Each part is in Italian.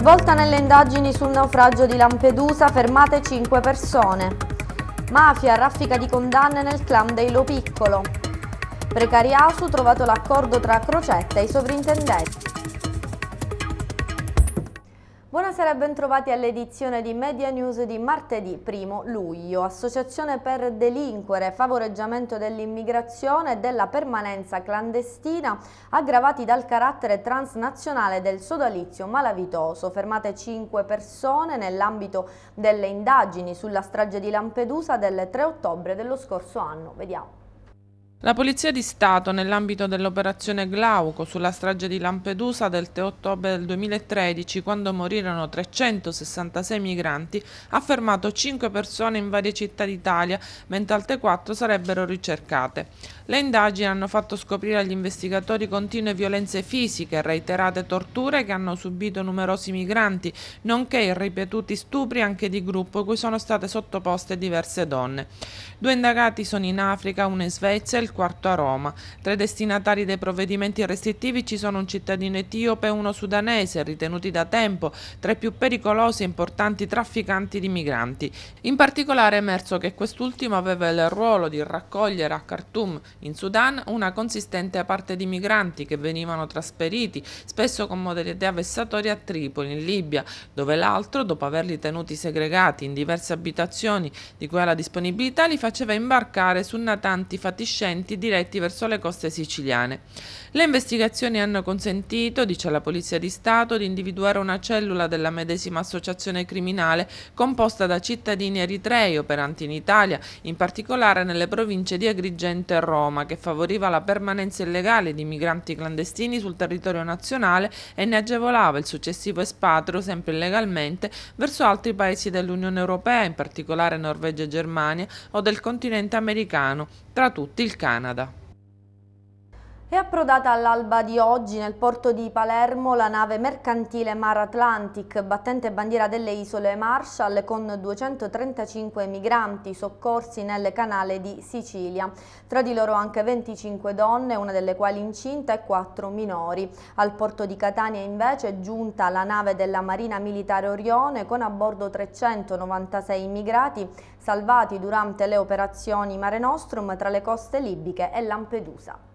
Svolta nelle indagini sul naufragio di Lampedusa, fermate 5 persone. Mafia, raffica di condanne nel clan dei Lo Piccolo. Precariasu, trovato l'accordo tra Crocetta e i sovrintendenti. Buonasera e bentrovati all'edizione di Media News di martedì 1 luglio. Associazione per delinquere, favoreggiamento dell'immigrazione e della permanenza clandestina aggravati dal carattere transnazionale del sodalizio malavitoso. Fermate 5 persone nell'ambito delle indagini sulla strage di Lampedusa del 3 ottobre dello scorso anno. Vediamo. La Polizia di Stato, nell'ambito dell'operazione Glauco sulla strage di Lampedusa del 3 ottobre del 2013, quando morirono 366 migranti, ha fermato 5 persone in varie città d'Italia, mentre altre 4 sarebbero ricercate. Le indagini hanno fatto scoprire agli investigatori continue violenze fisiche, reiterate torture che hanno subito numerosi migranti, nonché i ripetuti stupri anche di gruppo cui sono state sottoposte diverse donne. Due indagati sono in Africa, uno in Svezia e il il quarto a Roma. Tra i destinatari dei provvedimenti restrittivi ci sono un cittadino etiope e uno sudanese, ritenuti da tempo tra i più pericolosi e importanti trafficanti di migranti. In particolare è emerso che quest'ultimo aveva il ruolo di raccogliere a Khartoum, in Sudan, una consistente parte di migranti che venivano trasferiti, spesso con modalità vessatorie a Tripoli, in Libia, dove l'altro, dopo averli tenuti segregati in diverse abitazioni di cui ha la disponibilità, li faceva imbarcare su natanti fatiscenti provenienti diretti verso le coste siciliane. Le investigazioni hanno consentito, dice la Polizia di Stato, di individuare una cellula della medesima associazione criminale composta da cittadini eritrei operanti in Italia, in particolare nelle province di Agrigento e Roma, che favoriva la permanenza illegale di migranti clandestini sul territorio nazionale e ne agevolava il successivo espatrio, sempre illegalmente, verso altri paesi dell'Unione Europea, in particolare Norvegia e Germania, o del continente americano, tra tutti il Canada. È approdata all'alba di oggi nel porto di Palermo la nave mercantile Mar Atlantic, battente bandiera delle isole Marshall con 235 migranti soccorsi nel canale di Sicilia. Tra di loro anche 25 donne, una delle quali incinta e 4 minori. Al porto di Catania invece è giunta la nave della Marina Militare Orione con a bordo 396 immigrati salvati durante le operazioni Mare Nostrum tra le coste libiche e Lampedusa.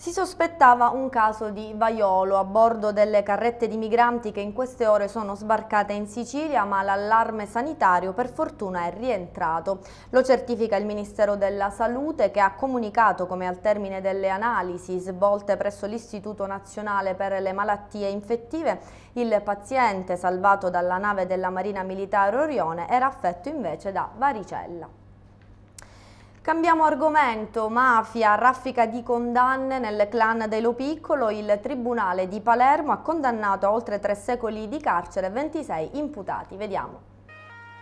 Si sospettava un caso di vaiolo a bordo delle carrette di migranti che in queste ore sono sbarcate in Sicilia, ma l'allarme sanitario per fortuna è rientrato. Lo certifica il Ministero della Salute che ha comunicato come al termine delle analisi svolte presso l'Istituto Nazionale per le Malattie Infettive, il paziente salvato dalla nave della Marina Militare Orione era affetto invece da varicella. Cambiamo argomento, mafia, raffica di condanne nel clan dei Lo Piccolo, il Tribunale di Palermo ha condannato a oltre tre secoli di carcere 26 imputati. Vediamo.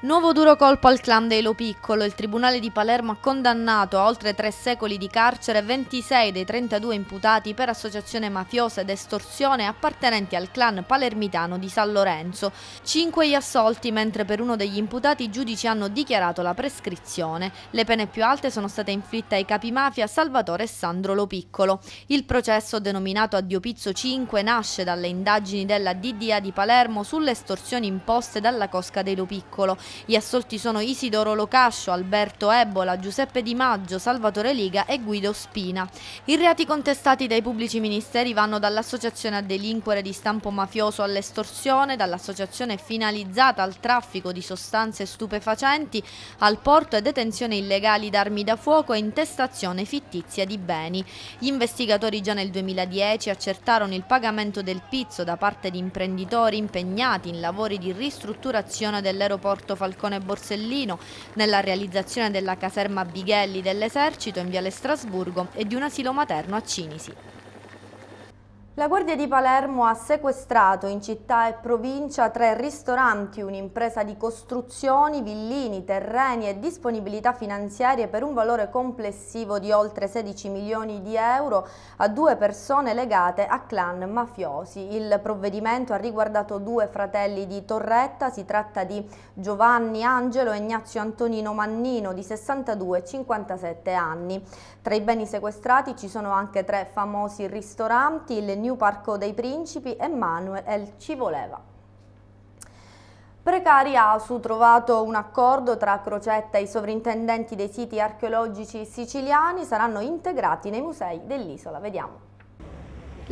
Nuovo duro colpo al clan dei Lo Piccolo, il Tribunale di Palermo ha condannato a oltre tre secoli di carcere 26 dei 32 imputati per associazione mafiosa ed estorsione appartenenti al clan palermitano di San Lorenzo. Cinque gli assolti, mentre per uno degli imputati i giudici hanno dichiarato la prescrizione. Le pene più alte sono state inflitte ai capi mafia Salvatore e Sandro Lo Piccolo. Il processo, denominato Addio Pizzo 5, nasce dalle indagini della DDA di Palermo sulle estorsioni imposte dalla cosca dei Lo Piccolo gli assolti sono Isidoro Locascio, Alberto Ebola, Giuseppe Di Maggio, Salvatore Liga e Guido Spina. I reati contestati dai pubblici ministeri vanno dall'associazione a delinquere di stampo mafioso all'estorsione, dall'associazione finalizzata al traffico di sostanze stupefacenti, al porto e detenzione illegali d'armi da fuoco e intestazione fittizia di beni. Gli investigatori già nel 2010 accertarono il pagamento del pizzo da parte di imprenditori impegnati in lavori di ristrutturazione dell'aeroporto Falcone Borsellino nella realizzazione della caserma Bighelli dell'esercito in Viale Strasburgo e di un asilo materno a Cinisi. La Guardia di Palermo ha sequestrato in città e provincia tre ristoranti, un'impresa di costruzioni, villini, terreni e disponibilità finanziarie per un valore complessivo di oltre 16 milioni di euro a due persone legate a clan mafiosi. Il provvedimento ha riguardato due fratelli di Torretta, si tratta di Giovanni Angelo e Ignazio Antonino Mannino di 62 e 57 anni. Tra i beni sequestrati ci sono anche tre famosi ristoranti, il New New Parco dei Principi, Emmanuel ci voleva. Precari ASU trovato un accordo tra Crocetta e i sovrintendenti dei siti archeologici siciliani saranno integrati nei musei dell'isola. Vediamo.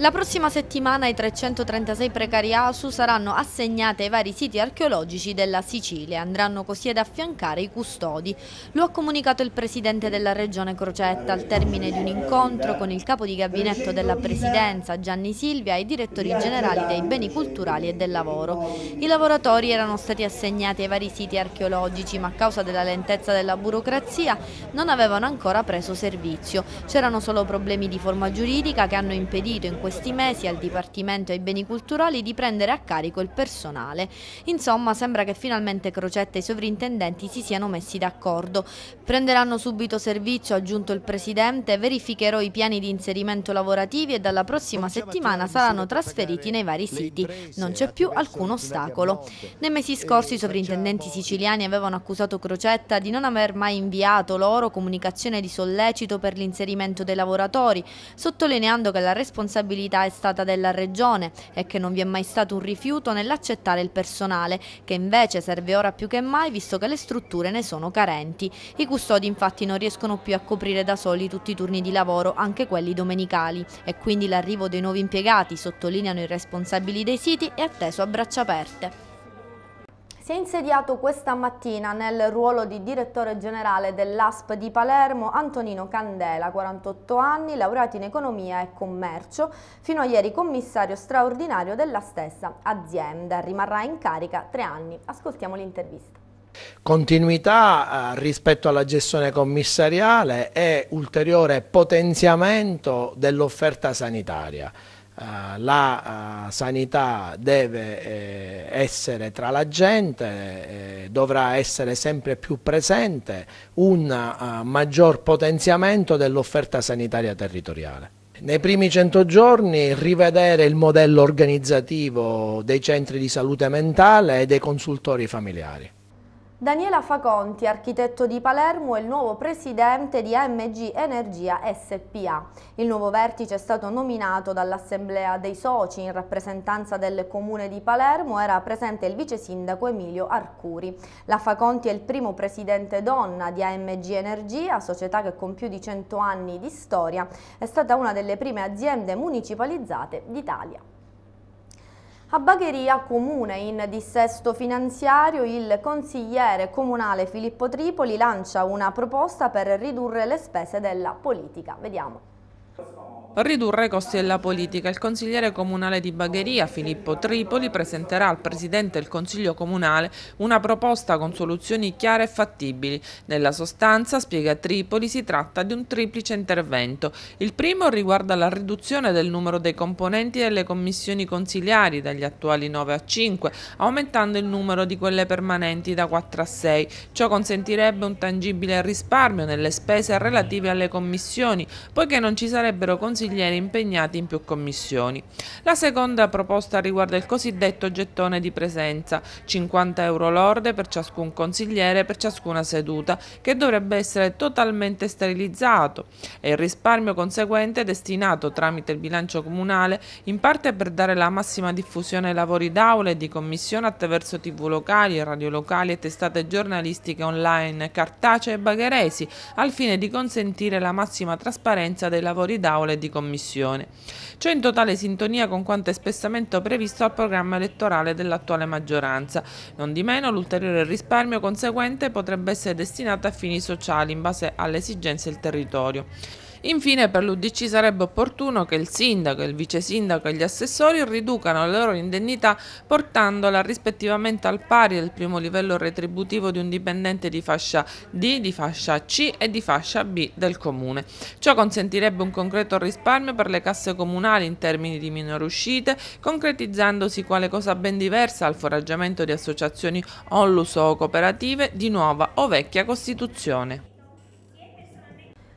La prossima settimana i 336 precari ASU saranno assegnati ai vari siti archeologici della Sicilia andranno così ad affiancare i custodi. Lo ha comunicato il presidente della regione Crocetta al termine di un incontro con il capo di gabinetto della presidenza Gianni Silvia e i direttori generali dei beni culturali e del lavoro. I lavoratori erano stati assegnati ai vari siti archeologici ma a causa della lentezza della burocrazia non avevano ancora preso servizio. C'erano solo problemi di forma giuridica che hanno impedito in questi mesi al Dipartimento ai Beni Culturali di prendere a carico il personale. Insomma, sembra che finalmente Crocetta e i sovrintendenti si siano messi d'accordo. Prenderanno subito servizio, ha aggiunto il Presidente, verificherò i piani di inserimento lavorativi e dalla prossima settimana saranno trasferiti nei vari siti. Non c'è più alcun ostacolo. Nei mesi scorsi i sovrintendenti siciliani avevano accusato Crocetta di non aver mai inviato loro comunicazione di sollecito per l'inserimento dei lavoratori, sottolineando che la responsabilità responsabilità è stata della Regione e che non vi è mai stato un rifiuto nell'accettare il personale, che invece serve ora più che mai visto che le strutture ne sono carenti. I custodi infatti non riescono più a coprire da soli tutti i turni di lavoro, anche quelli domenicali, e quindi l'arrivo dei nuovi impiegati, sottolineano i responsabili dei siti, è atteso a braccia aperte. Si è insediato questa mattina nel ruolo di direttore generale dell'ASP di Palermo Antonino Candela, 48 anni, laureato in economia e commercio, fino a ieri commissario straordinario della stessa azienda. Rimarrà in carica tre anni. Ascoltiamo l'intervista. Continuità eh, rispetto alla gestione commissariale e ulteriore potenziamento dell'offerta sanitaria. Eh, la eh, sanità deve eh, essere tra la gente, dovrà essere sempre più presente un maggior potenziamento dell'offerta sanitaria territoriale. Nei primi 100 giorni rivedere il modello organizzativo dei centri di salute mentale e dei consultori familiari. Daniela Faconti, architetto di Palermo, è il nuovo presidente di AMG Energia SPA. Il nuovo vertice è stato nominato dall'Assemblea dei Soci in rappresentanza del Comune di Palermo, era presente il vice sindaco Emilio Arcuri. La Faconti è il primo presidente donna di AMG Energia, società che con più di 100 anni di storia è stata una delle prime aziende municipalizzate d'Italia. A Bagheria Comune in dissesto finanziario il consigliere comunale Filippo Tripoli lancia una proposta per ridurre le spese della politica. Vediamo. Ridurre i costi della politica. Il consigliere comunale di Bagheria, Filippo Tripoli, presenterà al Presidente del Consiglio Comunale una proposta con soluzioni chiare e fattibili. Nella sostanza, spiega Tripoli, si tratta di un triplice intervento. Il primo riguarda la riduzione del numero dei componenti delle commissioni consigliari, dagli attuali 9 a 5, aumentando il numero di quelle permanenti da 4 a 6. Ciò consentirebbe un tangibile risparmio nelle spese relative alle commissioni, poiché non ci sarebbero consiglieri consiglieri impegnati in più commissioni. La seconda proposta riguarda il cosiddetto gettone di presenza, 50 euro lorde per ciascun consigliere per ciascuna seduta, che dovrebbe essere totalmente sterilizzato e il risparmio conseguente destinato tramite il bilancio comunale in parte per dare la massima diffusione ai lavori d'aula e di commissione attraverso tv locali, radio locali e testate giornalistiche online cartacee e bagheresi, al fine di consentire la massima trasparenza dei lavori d'aula e di commissione commissione. Ciò in totale sintonia con quanto espressamente previsto al programma elettorale dell'attuale maggioranza. Non di meno, l'ulteriore risparmio conseguente potrebbe essere destinato a fini sociali in base alle esigenze del territorio. Infine per l'Udc sarebbe opportuno che il sindaco, il vice sindaco e gli assessori riducano le loro indennità portandola rispettivamente al pari del primo livello retributivo di un dipendente di fascia D, di fascia C e di fascia B del comune. Ciò consentirebbe un concreto risparmio per le casse comunali in termini di minori uscite, concretizzandosi quale cosa ben diversa al foraggiamento di associazioni onlus o cooperative di nuova o vecchia costituzione.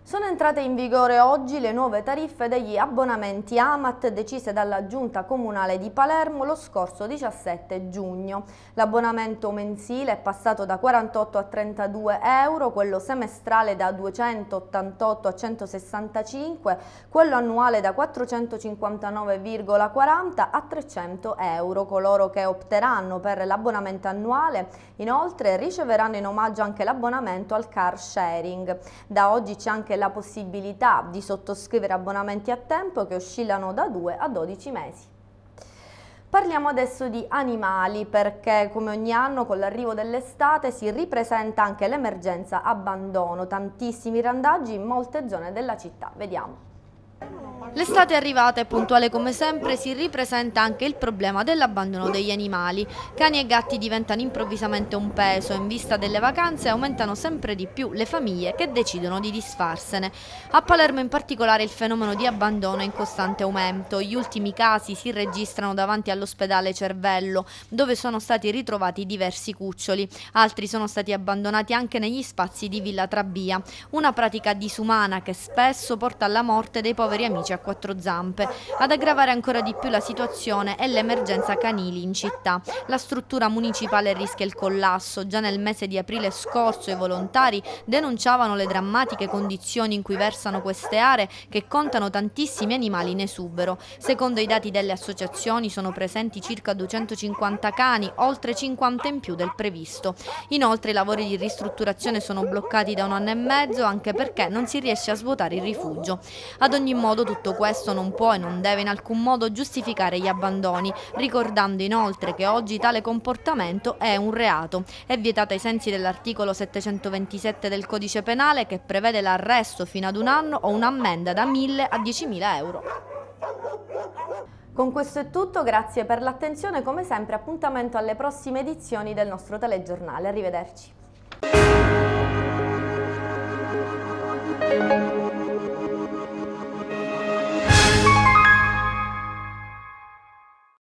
Sono entrate in vigore oggi le nuove tariffe degli abbonamenti AMAT decise dalla Giunta Comunale di Palermo lo scorso 17 giugno. L'abbonamento mensile è passato da 48 a 32 euro, quello semestrale da 288 a 165, quello annuale da 459,40 a 300 euro. Coloro che opteranno per l'abbonamento annuale inoltre riceveranno in omaggio anche l'abbonamento al car sharing. Da oggi c'è anche la possibilità di sottoscrivere abbonamenti a tempo che oscillano da 2 a 12 mesi. Parliamo adesso di animali perché come ogni anno con l'arrivo dell'estate si ripresenta anche l'emergenza abbandono, tantissimi randaggi in molte zone della città. Vediamo. L'estate è arrivata e puntuale come sempre si ripresenta anche il problema dell'abbandono degli animali. Cani e gatti diventano improvvisamente un peso in vista delle vacanze aumentano sempre di più le famiglie che decidono di disfarsene. A Palermo in particolare il fenomeno di abbandono è in costante aumento. Gli ultimi casi si registrano davanti all'ospedale Cervello dove sono stati ritrovati diversi cuccioli. Altri sono stati abbandonati anche negli spazi di Villa Trabbia. Una pratica disumana che spesso porta alla morte dei poveri poveri amici a quattro zampe. Ad aggravare ancora di più la situazione è l'emergenza canili in città. La struttura municipale rischia il collasso. Già nel mese di aprile scorso i volontari denunciavano le drammatiche condizioni in cui versano queste aree che contano tantissimi animali in esubero. Secondo i dati delle associazioni sono presenti circa 250 cani, oltre 50 in più del previsto. Inoltre i lavori di ristrutturazione sono bloccati da un anno e mezzo anche perché non si riesce a svuotare il rifugio. Ad ogni modo tutto questo non può e non deve in alcun modo giustificare gli abbandoni, ricordando inoltre che oggi tale comportamento è un reato. È vietato ai sensi dell'articolo 727 del codice penale che prevede l'arresto fino ad un anno o un'ammenda da 1.000 a 10.000 euro. Con questo è tutto, grazie per l'attenzione, come sempre appuntamento alle prossime edizioni del nostro telegiornale. Arrivederci.